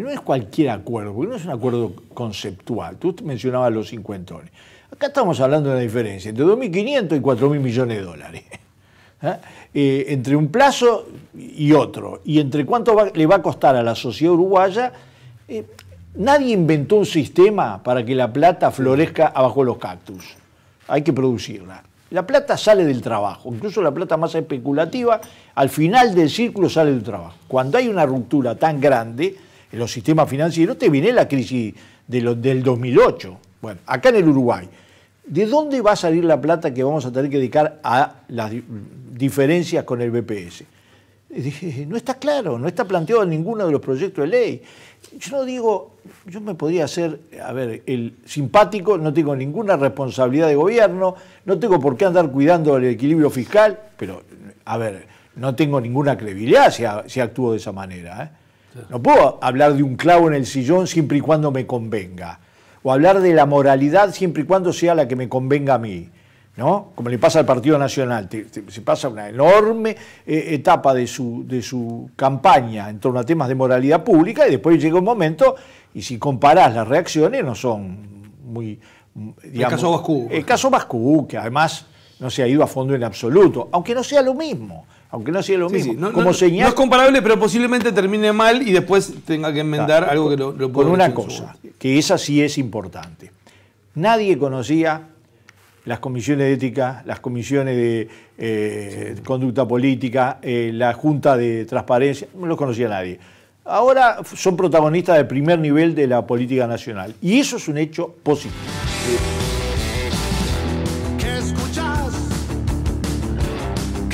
no es cualquier acuerdo, porque no es un acuerdo conceptual. Tú mencionabas los cincuentones. Acá estamos hablando de la diferencia entre 2.500 y 4.000 millones de dólares. ¿eh? Eh, entre un plazo y otro, y entre cuánto le va a costar a la sociedad uruguaya, eh, nadie inventó un sistema para que la plata florezca abajo de los cactus. Hay que producirla. La plata sale del trabajo, incluso la plata más especulativa, al final del círculo sale del trabajo. Cuando hay una ruptura tan grande, los sistemas financieros, te viene la crisis de del 2008. Bueno, acá en el Uruguay, ¿de dónde va a salir la plata que vamos a tener que dedicar a las diferencias con el BPS? dije, No está claro, no está planteado en ninguno de los proyectos de ley. Yo no digo, yo me podría hacer, a ver, el simpático, no tengo ninguna responsabilidad de gobierno, no tengo por qué andar cuidando el equilibrio fiscal, pero, a ver, no tengo ninguna credibilidad si, si actúo de esa manera. ¿eh? No puedo hablar de un clavo en el sillón siempre y cuando me convenga. O hablar de la moralidad siempre y cuando sea la que me convenga a mí. ¿No? Como le pasa al Partido Nacional, se pasa una enorme eh, etapa de su, de su campaña en torno a temas de moralidad pública y después llega un momento, y si comparás las reacciones, no son muy... Mm, el caso Bascú. que además no se ha ido a fondo en absoluto, aunque no sea lo mismo, aunque no sea lo mismo. no, Como es comparable, pero posiblemente termine mal y después tenga que enmendar algo que lo, lo Con una cosa, que esa sí es importante. Nadie conocía las comisiones de ética, las comisiones de eh, conducta política, eh, la junta de transparencia, no los conocía nadie. Ahora son protagonistas de primer nivel de la política nacional y eso es un hecho positivo.